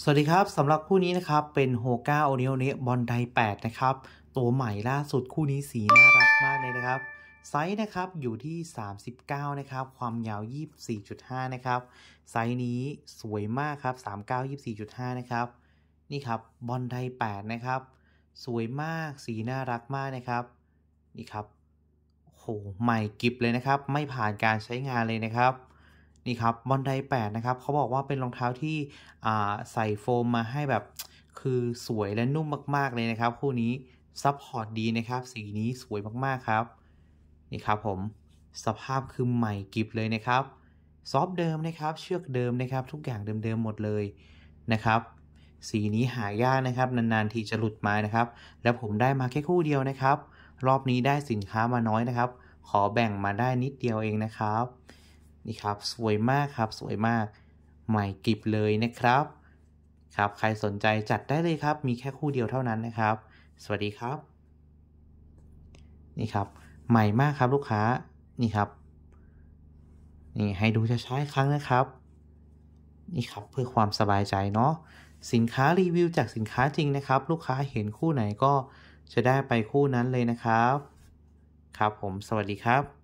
สวัสดีครับสำหรับคู่นี้นะครับเป็นโฮก้าโอเนโอเนบอลไดดนะครับ ตัวใหม่ล่าสุดคู่นี้สีน่ารักมากเลยนะครับ ไซส์นะครับอยู่ที่ 39 นะครับ ความยาว 24.5 นะครับ ไซส์นี้สวยมากครับ 39 24.5 นะครับ นี่ครับบอลไดดนะครับสวยมากสีน่ารักมากนะครับนี่ครับโหใหม่กิบเลยนะครับ ไม่ผ่านการใช้งานเลยนะครับนี่ครับบอนไดแปดนะครับเขาบอกว่าเป็นรองเท้าที่ใส่โฟมมาให้แบบคือสวยและนุ่มมากๆเลยนะครับคู่นี้ซับพอร์ตดีนะครับสีนี้สวยมากๆครับนี่ครับ ผมสภาพคือใหม่กิบเลยนะครับซอฟเดิมนะครับเชือกเดิมนะครับ ทุกอย่างเดิมๆหมดเลยนะครับ สีนี้หายากนะครับนานๆ ทีจะหลุดมานะครับแล้วผมได้มาแค่คู่เดียวนะครับ รอบนี้ได้สินค้ามาน้อยนะครับ ขอแบ่งมาได้นิดเดียวเองนะครับนี่ครับสวยมากครับสวยมากใหม่กิบเลยนะครับ ครับใครสนใจจัดได้เลยครับ มีแค่คู่เดียวเท่านั้นนะครับ สวัสดีครับนี่ครับ ใหม่มากครับลูกค้านี่ครับนี่ให้ดูช้าๆครั้งนะครับนี่ครับเพื่อความสบายใจเนาะสินค้ารีวิวจากสินค้าจริงนะครับ ลูกค้าเห็นคู่ไหนก็จะได้ไปคู่นั้นเลยนะครับ ครับผมสวัสดีครับ